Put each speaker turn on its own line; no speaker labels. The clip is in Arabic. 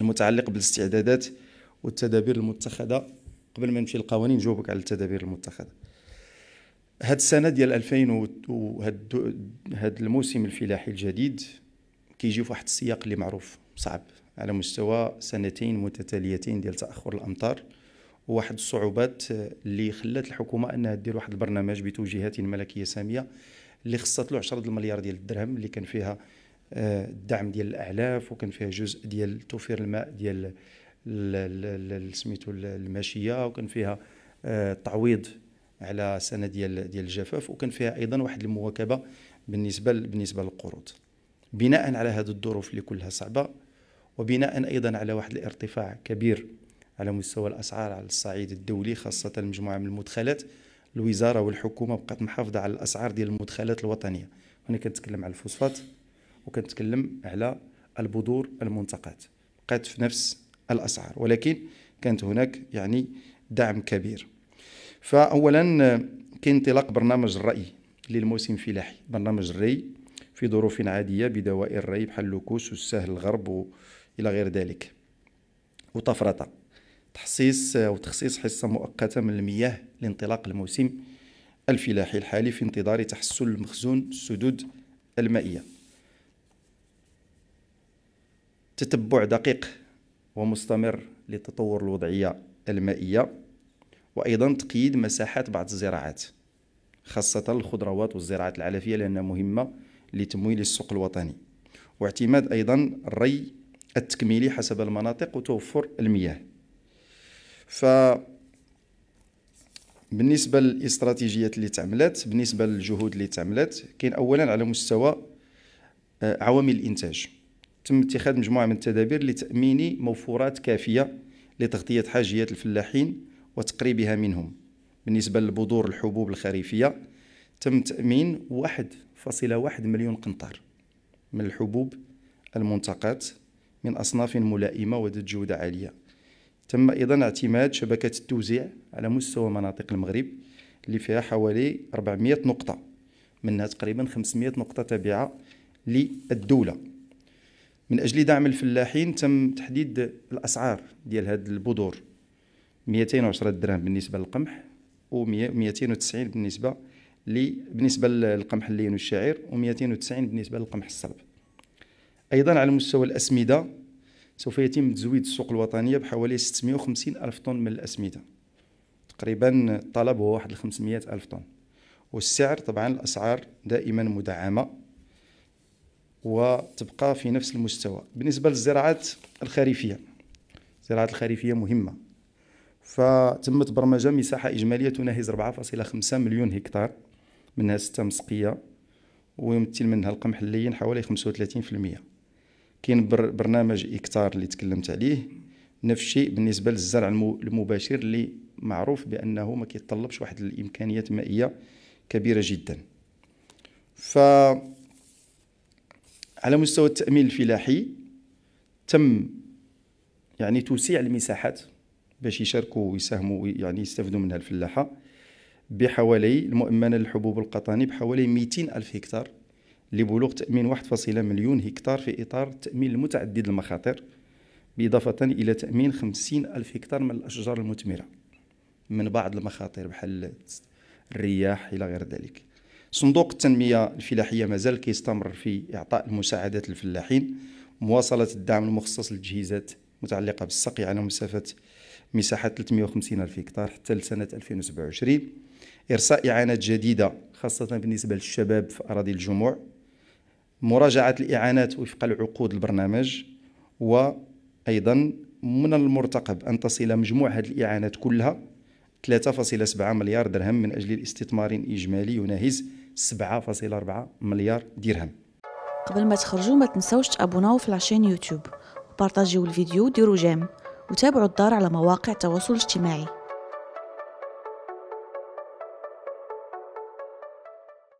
المتعلق بالاستعدادات والتدابير المتخذه قبل ما نمشي للقوانين نجاوبك على التدابير المتخذه هاد السنه ديال 2000 وهاد هاد الموسم الفلاحي الجديد كيجي في واحد السياق اللي معروف صعب على مستوى سنتين متتاليتين ديال تاخر الامطار وواحد الصعوبات اللي خلات الحكومه انها دير واحد البرنامج بتوجيهات ملكيه ساميه اللي خصات له 10 المليار ديال الدرهم اللي كان فيها آه، الدعم ديال الاعلاف وكان فيها جزء ديال توفير الماء ديال سميتو الماشيه وكان فيها التعويض آه، على سنه ديال ديال الجفاف وكان فيها ايضا واحد المواكبه بالنسبه بالنسبه للقروض بناء على هذه الظروف اللي كلها صعبه وبناء ايضا على واحد الارتفاع كبير على مستوى الاسعار على الصعيد الدولي خاصه المجموعه من المدخلات الوزاره والحكومه بقات محافظه على الاسعار ديال المدخلات الوطنيه هنا كنتكلم على الفوسفات وكنتكلم على البذور المنتقات بقات في نفس الاسعار ولكن كانت هناك يعني دعم كبير فاولا كاين انطلاق برنامج الري للموسم الفلاحي برنامج الري في ظروف عادية بدوائر الري بحال لوكوس والسهل الغرب إلى غير ذلك وطفرطه تحصيص وتخصيص حصة مؤقتة من المياه لانطلاق الموسم الفلاحي الحالي في انتظار تحسن المخزون السدود المائية تتبع دقيق ومستمر لتطور الوضعية المائية وأيضا تقييد مساحات بعض الزراعات خاصة الخضروات والزراعات العلفية لأنها مهمة لتمويل السوق الوطني واعتماد أيضا الري التكميلي حسب المناطق وتوفر المياه ف بالنسبه للاستراتيجيات اللي تعملت بالنسبه للجهود اللي تعملت كاين اولا على مستوى آه، عوامل الانتاج تم اتخاذ مجموعه من التدابير لتامين موفورات كافيه لتغطيه حاجيات الفلاحين وتقريبها منهم بالنسبه لبذور الحبوب الخريفيه تم تامين 1.1 مليون قنطر من الحبوب المنتقات من اصناف ملائمه وذات جوده عاليه تم ايضا اعتماد شبكه التوزيع على مستوى مناطق المغرب اللي فيها حوالي 400 نقطه منها تقريبا 500 نقطه تابعه للدوله من اجل دعم الفلاحين تم تحديد الاسعار ديال هاد البذور 210 درهم بالنسبه للقمح و 290 بالنسبه لي بالنسبه للقمح اللين والشعير و 290 بالنسبه للقمح الصلب ايضا على مستوى الاسمده سوف يتم تزويد السوق الوطنية بحوالي 650 ألف طن من الأسمدة تقريبا الطلب هو واحد 500 ألف طن والسعر طبعا الأسعار دائما مدعمة وتبقى في نفس المستوى بالنسبة للزراعات الخريفية الزراعات الخريفية مهمة فتمت برمجة مساحة إجمالية تناهز 4.5 مليون هكتار منها ستة مسقية ويمثل منها القمح اللين حوالي 35% كاين برنامج إكتار اللي تكلمت عليه نفس الشيء بالنسبه للزرع المباشر اللي معروف بانه ما كيتطلبش واحد الامكانيات مائيه كبيره جدا ف على مستوى التامين الفلاحي تم يعني توسيع المساحات باش يشاركوا ويساهموا يعني يستافدوا منها الفلاحه بحوالي المؤمنه للحبوب القطاني بحوالي 200 الف هكتار لبلوغ تأمين 1.1 مليون هكتار في إطار التأمين المتعدد المخاطر بإضافة إلى تأمين 50 ألف هكتار من الأشجار المثمرة من بعض المخاطر بحال الرياح إلى غير ذلك صندوق التنمية الفلاحية مازال كيستمر في إعطاء المساعدات للفلاحين مواصلة الدعم المخصص للتجهيزات متعلقة بالسقي على مسافة مساحة 350 ألف هكتار حتى لسنة 2027 إرساء إعانات جديدة خاصة بالنسبة للشباب في أراضي الجموع مراجعة الإعانات وفق العقود البرنامج وأيضا من المرتقب أن تصل مجموع هذه الإعانات كلها 3.7 مليار درهم من أجل الاستثمار إجمالي يناهز 7.4 مليار درهم قبل ما تخرجوا ما تنساوش تابوناو في لاشين يوتيوب وبارطاجيو الفيديو ديروا جيم وتابعوا الدار على مواقع التواصل الاجتماعي